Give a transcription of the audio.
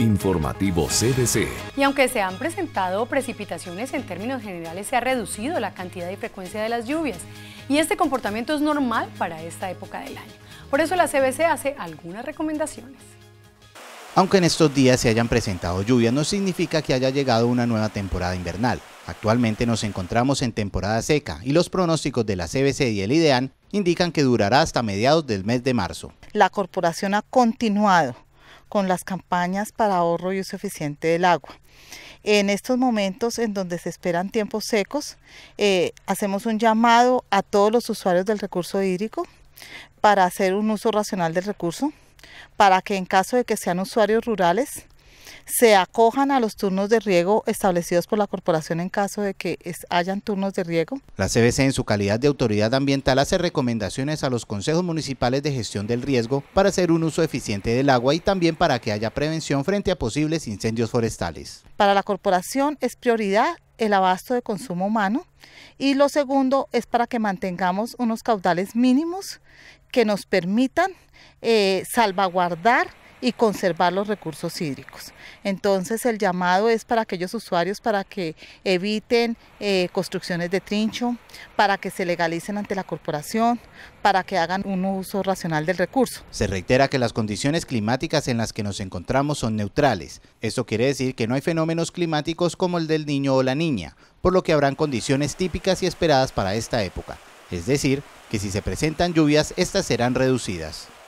Informativo CDC. Y aunque se han presentado precipitaciones, en términos generales se ha reducido la cantidad y frecuencia de las lluvias. Y este comportamiento es normal para esta época del año. Por eso la CBC hace algunas recomendaciones. Aunque en estos días se hayan presentado lluvias, no significa que haya llegado una nueva temporada invernal. Actualmente nos encontramos en temporada seca y los pronósticos de la CBC y el IDEAN indican que durará hasta mediados del mes de marzo. La corporación ha continuado con las campañas para ahorro y uso eficiente del agua. En estos momentos en donde se esperan tiempos secos, eh, hacemos un llamado a todos los usuarios del recurso hídrico para hacer un uso racional del recurso, para que en caso de que sean usuarios rurales, se acojan a los turnos de riego establecidos por la corporación en caso de que hayan turnos de riego. La CBC en su calidad de autoridad ambiental hace recomendaciones a los consejos municipales de gestión del riesgo para hacer un uso eficiente del agua y también para que haya prevención frente a posibles incendios forestales. Para la corporación es prioridad el abasto de consumo humano y lo segundo es para que mantengamos unos caudales mínimos que nos permitan eh, salvaguardar y conservar los recursos hídricos. Entonces el llamado es para aquellos usuarios para que eviten eh, construcciones de trincho, para que se legalicen ante la corporación, para que hagan un uso racional del recurso. Se reitera que las condiciones climáticas en las que nos encontramos son neutrales. Eso quiere decir que no hay fenómenos climáticos como el del niño o la niña, por lo que habrán condiciones típicas y esperadas para esta época. Es decir, que si se presentan lluvias, estas serán reducidas.